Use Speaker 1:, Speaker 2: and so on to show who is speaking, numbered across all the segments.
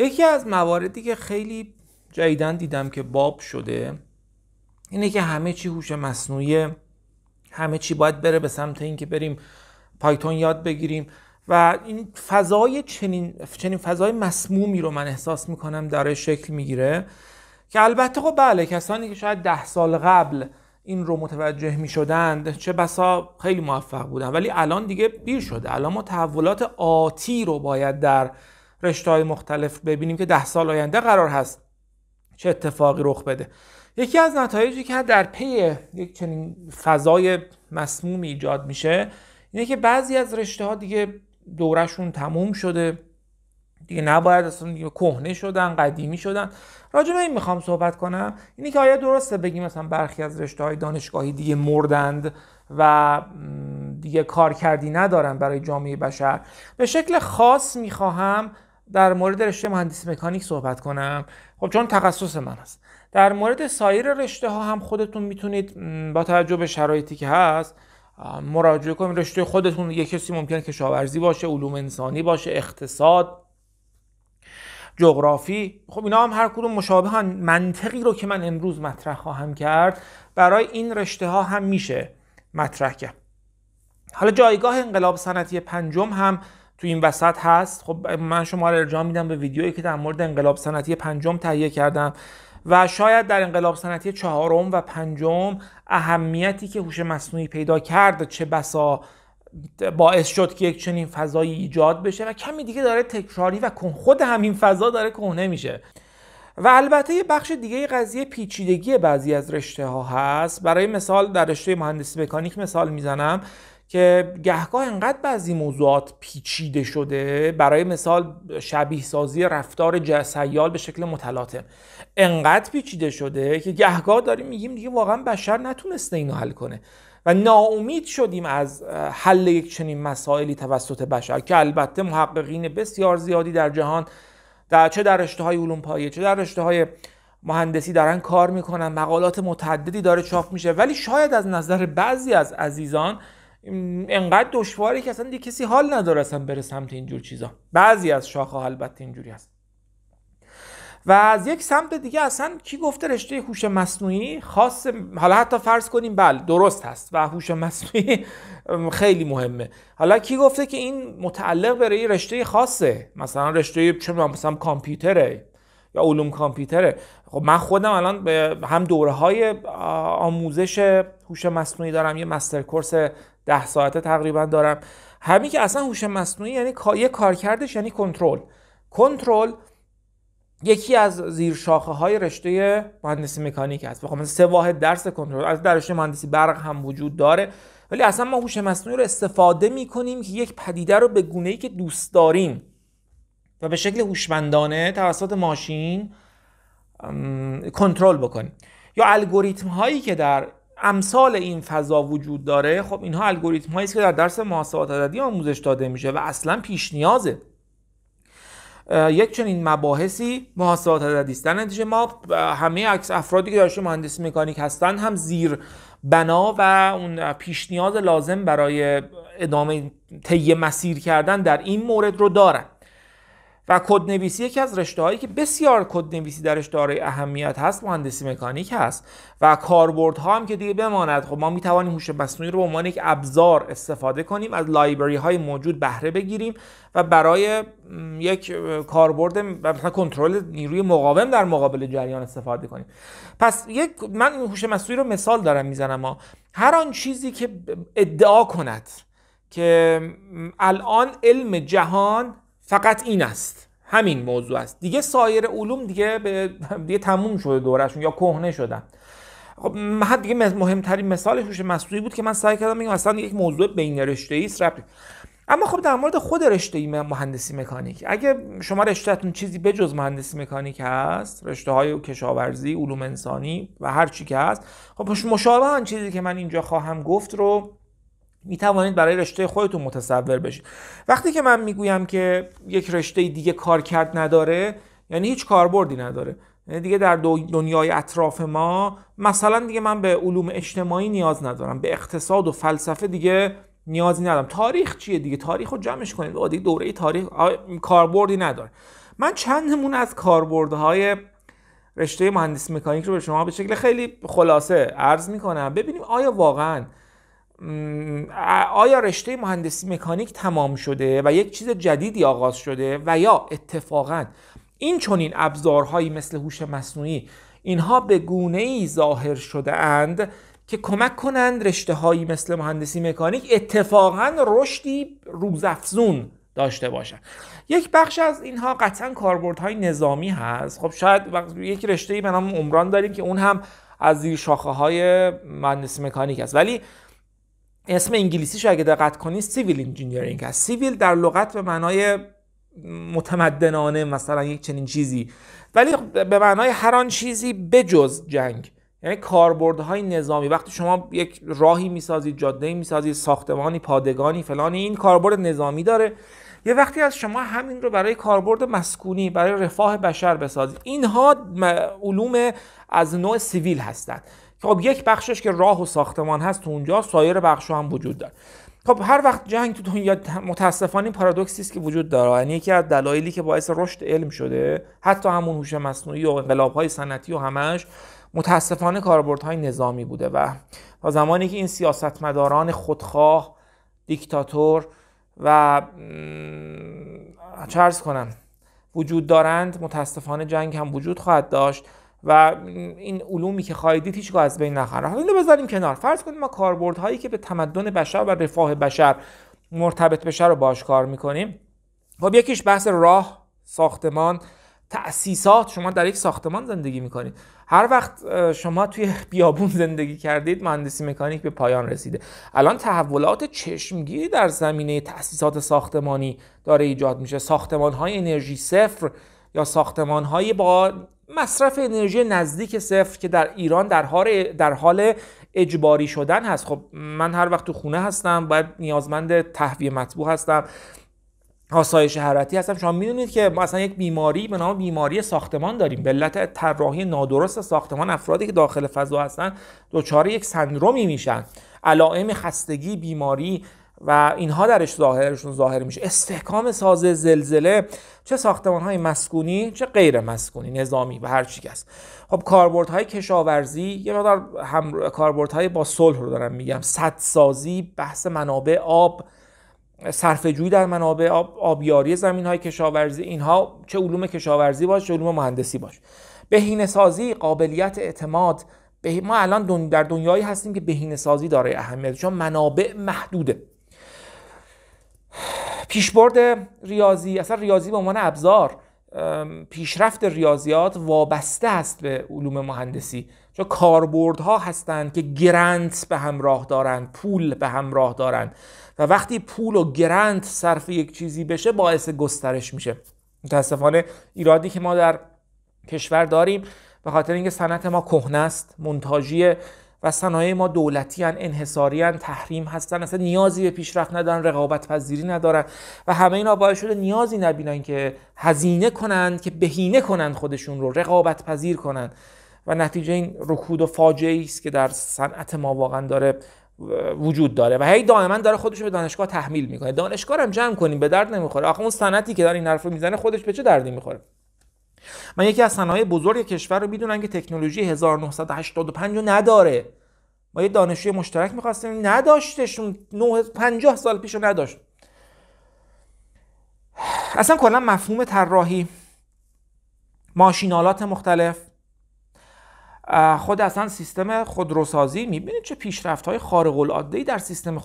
Speaker 1: یکی از مواردی که خیلی جدیدن دیدم که باب شده اینه که همه چی هوش مصنوعی همه چی باید بره به سمت اینکه بریم پایتون یاد بگیریم و این فضای چنین, چنین فضای مسمومی رو من احساس میکنم داره شکل میگیره که البته خب بله کسانی که شاید ده سال قبل این رو متوجه می شدند چه بسا خیلی موفق بودن ولی الان دیگه بیر شده الان ما تحولات آتی رو باید در رشته های مختلف ببینیم که ده سال آینده قرار هست چه اتفاقی رخ بده یکی از نتایجی که در پی یک چنین فضای مسمومی ایجاد میشه اینه که بعضی از رشته ها دیگه دورشون تموم شده دیگه نباید اصلا دیگه کهنه شدن قدیمی شدن راجع به این میخوام صحبت کنم اینه که آیا درسته بگیم مثلا برخی از رشته های دانشگاهی دیگه مردند و دیگه کارکردی ندارن برای جامعه بشر به شکل خاص میخواهم در مورد رشته مهندسی مکانیک صحبت کنم خب چون تخصص من است در مورد سایر رشته ها هم خودتون میتونید با توجه به شرایطی که هست مراجعه کنید رشته خودتون یه کسی ممکنه کشاورزی باشه علوم انسانی باشه اقتصاد جغرافی خب اینا هم هر کدوم هم منطقی رو که من امروز مطرح خواهم کرد برای این رشته ها هم میشه مطرح کرد حالا جایگاه انقلاب صنعتی پنجم هم تو این وسط هست خب من شما را ارجاع میدم به ویدیویی که در مورد انقلاب صنعتی پنجم تهیه کردم و شاید در انقلاب صنعتی چهارم و پنجم اهمیتی که هوش مصنوعی پیدا کرد چه بسا باعث شد که یک چنین فضایی ایجاد بشه و کمی دیگه داره تکراری و خود همین فضا داره کهنه میشه و البته یه بخش دیگه قضیه پیچیدگی بعضی از رشته ها هست برای مثال در رشته مهندسی مکانیک مثال میزنم که گهگاه انقدر بعضی موضوعات پیچیده شده برای مثال شبیه سازی رفتار سیال به شکل متلاطم انقدر پیچیده شده که گهگاه داریم میگیم دیگه واقعا بشر نتونسته اینو حل کنه و ناامید شدیم از حل یک چنین مسائلی توسط بشر که البته محققین بسیار زیادی در جهان در چه در رشته های علوم پایه چه در رشته های مهندسی دارن کار میکنن مقالات متعددی داره چاپ میشه ولی شاید از نظر بعضی از عزیزان انقدر دشواره که اصلا دیگه کسی حال نداره اصلا بره سمت اینجور چیزا بعضی از شاخه البته اینجوری هست و از یک سمت دیگه اصلا کی گفته رشته هوش مصنوعی خاص حالا حتی فرض کنیم بله درست هست و هوش مصنوعی خیلی مهمه حالا کی گفته که این متعلق برای رشته خاصه مثلا رشته چه مثلا کامپیوتره یا علوم کامپیوتره خب من خودم الان به هم دوره های آموزش هوش مصنوعی دارم یه مستر کورس ده ساعته تقریبا دارم همین که اصلا هوش مصنوعی یعنی یه کارکردش یعنی کنترل کنترل یکی از زیر شاخه های رشته مهندسی مکانیک است بخوام سه واحد درس کنترل از در مهندسی برق هم وجود داره ولی اصلا ما هوش مصنوعی رو استفاده می کنیم که یک پدیده رو به گونه ای که دوست داریم و به شکل هوشمندانه توسط ماشین کنترل بکنیم یا الگوریتم هایی که در امثال این فضا وجود داره خب اینها الگوریتم هایی که در درس محاسبات عددی آموزش داده میشه و اصلا پیش نیازه یک چنین مباحثی محاسبات عددی است در نتیجه ما همه عکس افرادی که داشته مهندس مکانیک هستن هم زیر بنا و اون پیش نیاز لازم برای ادامه طی مسیر کردن در این مورد رو دارن و کدنویسی یکی از رشته هایی که بسیار کدنویسی درش دارای اهمیت هست مهندسی مکانیک هست و ها هم که دیگه بماند خب ما می توانیم هوش مصنوعی رو به عنوان یک ابزار استفاده کنیم از لایبرری های موجود بهره بگیریم و برای یک کاربرد مثلا کنترل نیروی مقاوم در مقابل جریان استفاده کنیم پس یک من هوش مصنوعی رو مثال دارم میزنم هر آن چیزی که ادعا کند که الان علم جهان فقط این است همین موضوع است دیگه سایر علوم دیگه به دیگه تموم شده دورشون یا کهنه شدن خب حد دیگه مهمترین مثالش هوش مصنوعی بود که من سعی کردم بگم اصلا یک موضوع بین رشته ای است اما خب در مورد خود رشته ای مهندسی مکانیک اگه شما رشتهتون چیزی بجز مهندسی مکانیک هست رشته های کشاورزی علوم انسانی و هر چی که هست خب مشابه آن چیزی که من اینجا خواهم گفت رو می توانید برای رشته خودتون متصور بشید وقتی که من میگویم که یک رشته دیگه کارکرد نداره یعنی هیچ کاربردی نداره یعنی دیگه در دنیای اطراف ما مثلا دیگه من به علوم اجتماعی نیاز ندارم به اقتصاد و فلسفه دیگه نیازی ندارم تاریخ چیه دیگه تاریخ رو جمعش کنید آدی دوره تاریخ کاربردی نداره من چند نمونه از کاربردهای رشته مهندسی مکانیک رو به شما به شکل خیلی خلاصه عرض میکنم ببینیم آیا واقعا آیا رشته مهندسی مکانیک تمام شده و یک چیز جدیدی آغاز شده و یا اتفاقا این چنین ابزارهایی مثل هوش مصنوعی اینها به گونه ای ظاهر شده اند که کمک کنند رشته هایی مثل مهندسی مکانیک اتفاقا رشدی روزافزون داشته باشند یک بخش از اینها قطعا کاربردهای نظامی هست خب شاید یک رشته ای به نام عمران داریم که اون هم از زیر شاخه های مهندسی مکانیک است ولی اسم انگلیسیش اگه دقت کنی سیویل انجینیرینگ هست سیویل در لغت به معنای متمدنانه مثلا یک چنین چیزی ولی به معنای هر آن چیزی بجز جنگ یعنی کاربردهای نظامی وقتی شما یک راهی میسازید جاده میسازید ساختمانی پادگانی فلانی این کاربرد نظامی داره یه وقتی از شما همین رو برای کاربرد مسکونی برای رفاه بشر بسازید اینها علوم از نوع سیویل هستند خب یک بخشش که راه و ساختمان هست تو اونجا سایر بخش هم وجود دار خب هر وقت جنگ تو دنیا متاسفانه این پارادوکسی است که وجود داره یعنی یکی از دلایلی که باعث رشد علم شده حتی همون هوش مصنوعی و های صنعتی و همش متاسفانه کاربردهای نظامی بوده و تا زمانی که این سیاستمداران خودخواه دیکتاتور و چرز کنم وجود دارند متاسفانه جنگ هم وجود خواهد داشت و این علومی که دید هیچگاه از بین نخرن حالا اینو بذاریم کنار فرض کنیم ما هایی که به تمدن بشر و رفاه بشر مرتبط بشر رو باش کار میکنیم خب یکیش بحث راه ساختمان تأسیسات شما در یک ساختمان زندگی میکنید هر وقت شما توی بیابون زندگی کردید مهندسی مکانیک به پایان رسیده الان تحولات چشمگیری در زمینه تأسیسات ساختمانی داره ایجاد میشه ساختمان های انرژی صفر یا ساختمان های با مصرف انرژی نزدیک صفر که در ایران در حال در حال اجباری شدن هست خب من هر وقت تو خونه هستم باید نیازمند تهویه مطبوع هستم آسایش حرارتی هستم شما میدونید که ما اصلا یک بیماری به نام بیماری ساختمان داریم به علت طراحی نادرست ساختمان افرادی که داخل فضا هستن دچار یک سندرومی میشن علائم خستگی بیماری و اینها درش ظاهرشون ظاهر میشه استحکام سازه زلزله چه ساختمان های مسکونی چه غیر مسکونی نظامی و هر چی است خب کاربردهای کشاورزی یه مقدار هم های با صلح رو دارم میگم سازی، بحث منابع آب جویی در منابع آب، آبیاری زمین های کشاورزی اینها چه علوم کشاورزی باشه چه علوم مهندسی باشه بهینه سازی قابلیت اعتماد به... ما الان در دنیایی هستیم که بهینه سازی داره اهمیت چون منابع محدوده پیشبرد ریاضی اصلا ریاضی به عنوان ابزار پیشرفت ریاضیات وابسته است به علوم مهندسی چون کاربردها هستند که گرنت به همراه دارند پول به همراه دارند و وقتی پول و گرنت صرف یک چیزی بشه باعث گسترش میشه متاسفانه ایرادی که ما در کشور داریم به خاطر اینکه صنعت ما کهنه است منتاجی و صنایع ما دولتی انحصاریان، انحصاری تحریم هستن اصلا نیازی به پیشرفت ندارن رقابت پذیری ندارن و همه اینا باعث شده نیازی نبینن که هزینه کنند که بهینه کنند خودشون رو رقابت پذیر کنند و نتیجه این رکود و فاجعه است که در صنعت ما واقعا داره وجود داره و هی دائما داره خودش به دانشگاه تحمیل میکنه دانشگاه هم جمع کنیم به درد نمیخوره آخه اون صنعتی که داره این حرف میزنه خودش به چه دردی میخوره من یکی از صنایع بزرگ کشور رو میدونم که تکنولوژی 1985 رو نداره ما یه دانشجوی مشترک میخواستیم نداشتشون 50 سال پیش رو نداشت اصلا کلا مفهوم طراحی ماشینالات مختلف خود اصلا سیستم خودروسازی میبینید چه پیشرفت های خارق العاده در سیستم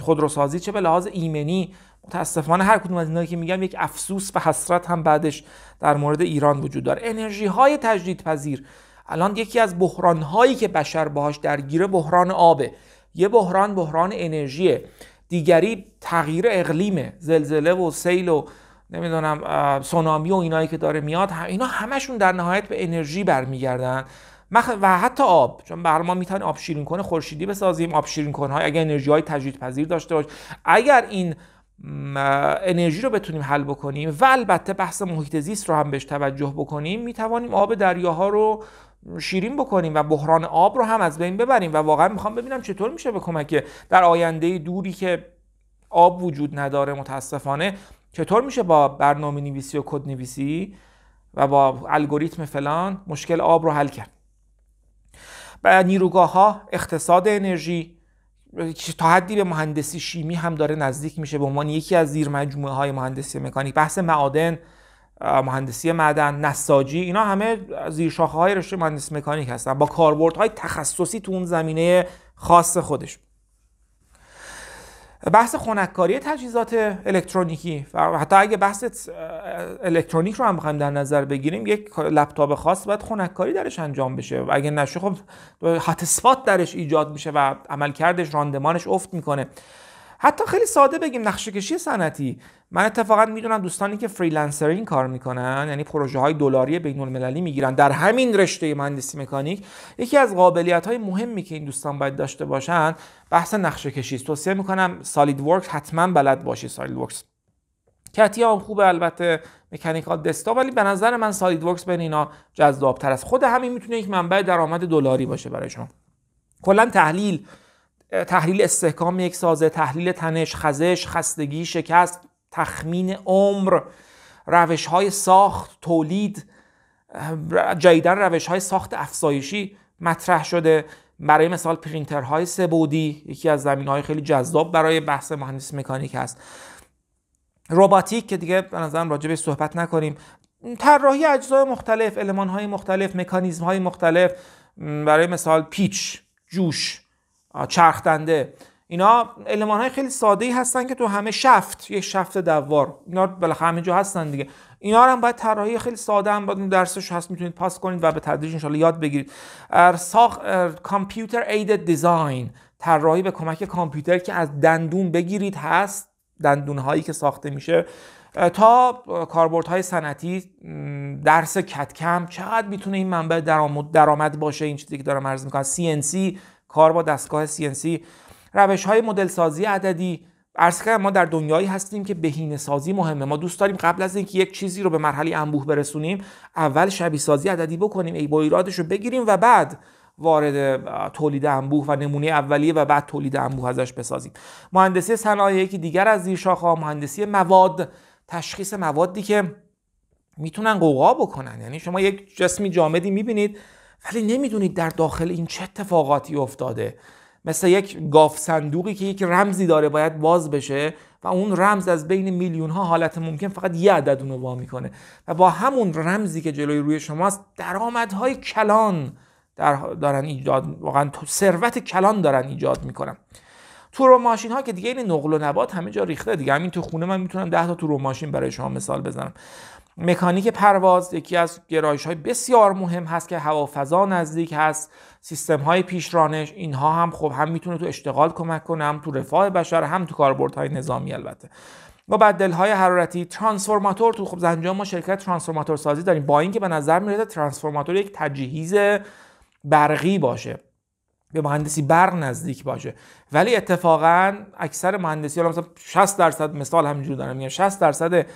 Speaker 1: خودروسازی چه به لحاظ ایمنی متاسفانه هر کدوم از اینایی که میگم یک افسوس و حسرت هم بعدش در مورد ایران وجود داره انرژی های تجدیدپذیر الان یکی از بحران هایی که بشر باهاش درگیره بحران آبه یه بحران بحران انرژیه دیگری تغییر اقلیمه زلزله و سیل و نمیدونم سونامی و اینایی که داره میاد اینا همشون در نهایت به انرژی برمیگردن مخ... و حتی آب چون بر ما میتونیم آب شیرین کنه خورشیدی بسازیم آب شیرین کنه های اگر انرژی های پذیر داشته باش اگر این انرژی رو بتونیم حل بکنیم و البته بحث محیط زیست رو هم بهش توجه بکنیم میتوانیم آب دریاها رو شیرین بکنیم و بحران آب رو هم از بین ببریم و واقعا میخوام ببینم چطور میشه به کمک در آینده دوری که آب وجود نداره متاسفانه چطور میشه با برنامه نویسی و کد نویسی و با الگوریتم فلان مشکل آب رو حل کرد و نیروگاه ها اقتصاد انرژی تا حدی به مهندسی شیمی هم داره نزدیک میشه به عنوان یکی از زیر مجموعه های مهندسی مکانیک بحث معادن مهندسی معدن نساجی اینا همه زیر شاخه های رشته مهندسی مکانیک هستن با کاربردهای تخصصی تو اون زمینه خاص خودش بحث خنککاری تجهیزات الکترونیکی و حتی اگه بحث الکترونیک رو هم بخوایم در نظر بگیریم یک لپتاپ خاص باید خنککاری درش انجام بشه و اگه نشه خب هات درش ایجاد میشه و عملکردش راندمانش افت میکنه حتی خیلی ساده بگیم نقشه کشی صنعتی من اتفاقا میدونم دوستانی که فریلنسرین کار میکنن یعنی پروژه های دلاری بین المللی میگیرن در همین رشته مهندسی مکانیک یکی از قابلیت های مهمی که این دوستان باید داشته باشن بحث نقشه کشی است توصیه میکنم سالید ورکس حتما بلد باشی سالید ورکس کتی هم خوبه البته مکانیکال دستا ولی به نظر من سالید ورکس بین اینا تر است خود همین میتونه یک منبع درآمد دلاری باشه برای شما کلا تحلیل تحلیل استحکام یک سازه تحلیل تنش خزش خستگی شکست تخمین عمر روش های ساخت تولید جدیدن روش های ساخت افزایشی مطرح شده برای مثال پرینترهای سبودی یکی از زمین های خیلی جذاب برای بحث مهندس مکانیک هست روباتیک که دیگه به نظرم راجع به صحبت نکنیم طراحی اجزای مختلف علمان های مختلف مکانیزم های مختلف برای مثال پیچ جوش چرخدنده اینا علمان های خیلی ساده ای هستن که تو همه شفت یه شفت دوار اینا بالاخره همه جا هستن دیگه اینا هم باید طراحی خیلی ساده هم باید درسش هست میتونید پاس کنید و به تدریج ان یاد بگیرید ساخ کامپیوتر اید دیزاین طراحی به کمک کامپیوتر که از دندون بگیرید هست دندون هایی که ساخته میشه تا های صنعتی درس کتکم چقدر میتونه این منبع درآمد باشه این چیزی که دارم عرض میکنم سی کار با دستگاه CNC روش های مدل سازی عددی ارز ما در دنیایی هستیم که بهینه سازی مهمه ما دوست داریم قبل از اینکه یک چیزی رو به مرحله انبوه برسونیم اول شبیه سازی عددی بکنیم ای با رو بگیریم و بعد وارد تولید انبوه و نمونه اولیه و بعد تولید انبوه ازش بسازیم مهندسی صنایع که دیگر از زیر شاخه مهندسی مواد تشخیص موادی که میتونن قوقا بکنن یعنی شما یک جسمی جامدی میبینید ولی نمیدونید در داخل این چه اتفاقاتی افتاده مثل یک گاف صندوقی که یک رمزی داره باید باز بشه و اون رمز از بین میلیون ها حالت ممکن فقط یه عدد اونو وا میکنه و با همون رمزی که جلوی روی شماست درآمدهای کلان در دارن ایجاد واقعا ثروت کلان دارن ایجاد میکنن تورو ماشین ها که دیگه این نقل و نبات همه جا ریخته دیگه همین تو خونه من میتونم 10 تا تورو ماشین برای شما مثال بزنم مکانیک پرواز یکی از گرایش های بسیار مهم هست که هوافضا نزدیک هست سیستم های پیشرانش اینها هم خب هم میتونه تو اشتغال کمک کنه هم تو رفاه بشر هم تو کاربردهای نظامی البته بدل های حرارتی ترانسفورماتور تو خب زنجان ما شرکت ترانسفورماتور سازی داریم با اینکه به نظر میاد ترانسفورماتور یک تجهیز برقی باشه به مهندسی برق نزدیک باشه ولی اتفاقا اکثر مهندسی مثلا 60 درصد مثال همینجور دارم میگم 60 درصد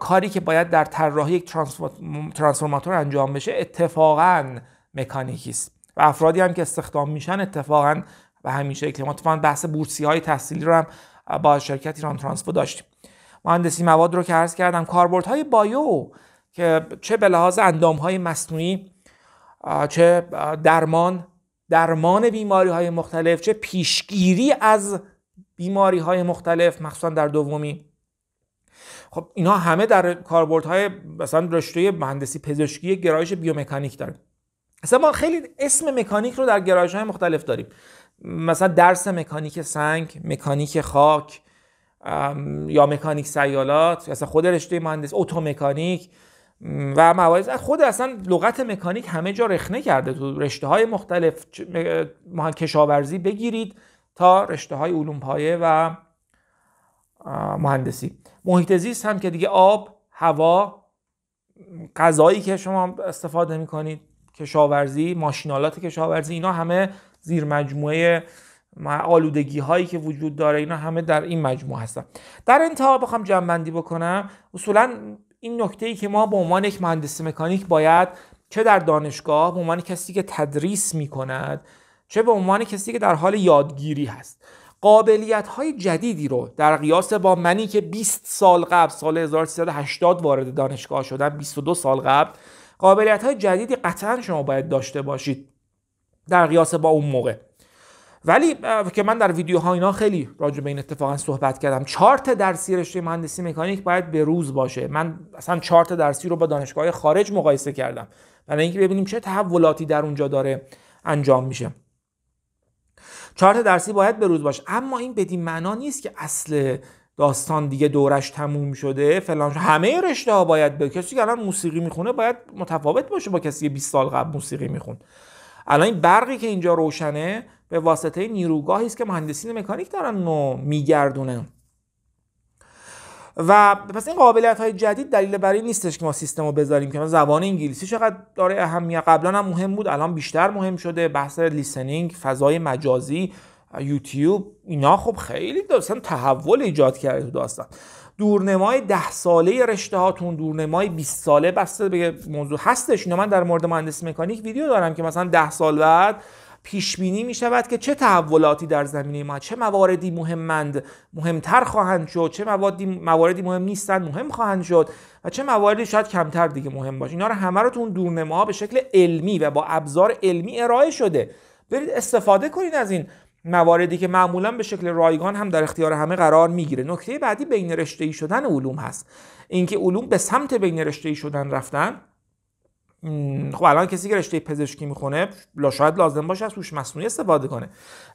Speaker 1: کاری که باید در طراحی یک ترانسفورماتور انجام بشه اتفاقا مکانیکی است و افرادی هم که استخدام میشن اتفاقا به همیشه شکل ما اتفاقا بحث بورسی های تحصیلی رو هم با شرکت ایران ترانسفو داشتیم مهندسی مواد رو که عرض کردم کاربرد های بایو که چه به لحاظ اندام های مصنوعی چه درمان درمان بیماری های مختلف چه پیشگیری از بیماری های مختلف مخصوصا در دومی خب اینها همه در کاربردهای مثلا رشته مهندسی پزشکی گرایش بیومکانیک داریم اصلا ما خیلی اسم مکانیک رو در گرایش های مختلف داریم مثلا درس مکانیک سنگ مکانیک خاک یا مکانیک سیالات مثلا خود رشته مهندس اتومکانیک و مواعظ خود اصلا لغت مکانیک همه جا رخنه کرده تو رشته های مختلف کشاورزی بگیرید تا رشته های علوم پایه و مهندسی محیط هم که دیگه آب هوا غذایی که شما استفاده می کنید کشاورزی ماشینالات کشاورزی اینا همه زیر مجموعه آلودگی هایی که وجود داره اینا همه در این مجموعه هستن در انتها بخوام جنبندی بکنم اصولا این نکته ای که ما به عنوان یک مهندس مکانیک باید چه در دانشگاه به عنوان کسی که تدریس می کند چه به عنوان کسی که در حال یادگیری هست قابلیت های جدیدی رو در قیاس با منی که 20 سال قبل سال 1380 وارد دانشگاه شدم 22 سال قبل قابلیت های جدیدی قطعا شما باید داشته باشید در قیاس با اون موقع ولی که من در ویدیوها اینا خیلی راجع به این اتفاقا صحبت کردم چارت درسی رشته مهندسی مکانیک باید به روز باشه من اصلا چارت درسی رو با دانشگاه خارج مقایسه کردم برای اینکه ببینیم چه تحولاتی در اونجا داره انجام میشه چارت درسی باید به روز باشه اما این بدین معنا نیست که اصل داستان دیگه دورش تموم شده فلان همه رشته ها باید به کسی که الان موسیقی میخونه باید متفاوت باشه با کسی 20 سال قبل موسیقی میخوند الان این برقی که اینجا روشنه به واسطه نیروگاهی است که مهندسین مکانیک دارن و میگردونه و پس این قابلیت های جدید دلیل برای نیستش که ما سیستم رو بذاریم که زبان انگلیسی چقدر داره اهمیت قبلا هم مهم بود الان بیشتر مهم شده بحث لیسنینگ فضای مجازی یوتیوب اینا خب خیلی داستان تحول ایجاد کرده تو داستان دورنمای ده ساله رشته هاتون دورنمای 20 ساله بسته به موضوع هستش اینا من در مورد مهندسی مکانیک ویدیو دارم که مثلا ده سال بعد پیش بینی می شود که چه تحولاتی در زمینه ما چه مواردی مهمند مهمتر خواهند شد چه مواردی مواردی مهم نیستند مهم خواهند شد و چه مواردی شاید کمتر دیگه مهم باشه اینا رو همه رو تو اون به شکل علمی و با ابزار علمی ارائه شده برید استفاده کنید از این مواردی که معمولا به شکل رایگان هم در اختیار همه قرار میگیره نکته بعدی بین رشته ای شدن علوم هست اینکه علوم به سمت بین رشته ای شدن رفتن خب الان کسی که رشته پزشکی میخونه لا شاید لازم باشه از هوش مصنوعی استفاده کنه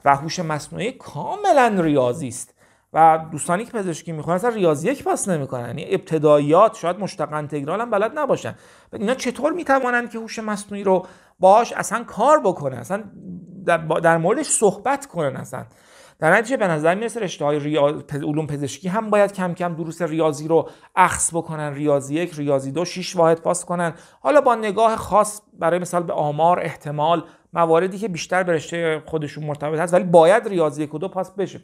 Speaker 1: و هوش مصنوعی کاملا ریاضی است و دوستانی که پزشکی میخونن اصلا ریاضی یک پاس نمیکنن یعنی ابتداییات شاید مشتق انتگرال هم بلد نباشن اینا چطور میتوانند که هوش مصنوعی رو باش اصلا کار بکنن اصلا در موردش صحبت کنن اصلا در نتیجه به نظر میرسه رشته های ریاض... علوم پزشکی هم باید کم کم دروس ریاضی رو اخص بکنن ریاضی یک ریاضی دو شیش واحد پاس کنن حالا با نگاه خاص برای مثال به آمار احتمال مواردی که بیشتر به رشته خودشون مرتبط هست ولی باید ریاضی یک و دو پاس بشه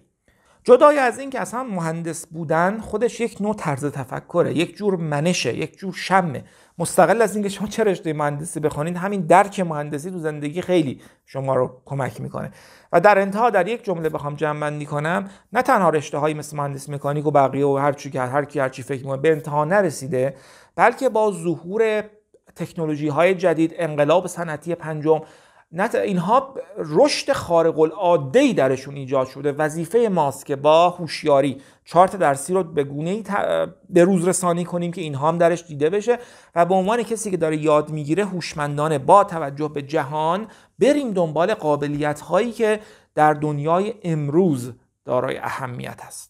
Speaker 1: جدای از این که اصلا مهندس بودن خودش یک نوع طرز تفکره یک جور منشه یک جور شمه مستقل از اینکه شما چه رشته مهندسی بخوانید همین درک مهندسی تو زندگی خیلی شما رو کمک میکنه و در انتها در یک جمله بخوام جمع بندی کنم نه تنها رشته هایی مثل مهندس مکانیک و بقیه و هر چی که هر کی هر چی فکر میکنه به انتها نرسیده بلکه با ظهور تکنولوژی های جدید انقلاب صنعتی پنجم اینها رشد خارق العاده ای درشون ایجاد شده وظیفه ماست که با هوشیاری چارت درسی رو به گونه ای به روز رسانی کنیم که اینها هم درش دیده بشه و به عنوان کسی که داره یاد میگیره هوشمندانه با توجه به جهان بریم دنبال قابلیت هایی که در دنیای امروز دارای اهمیت است.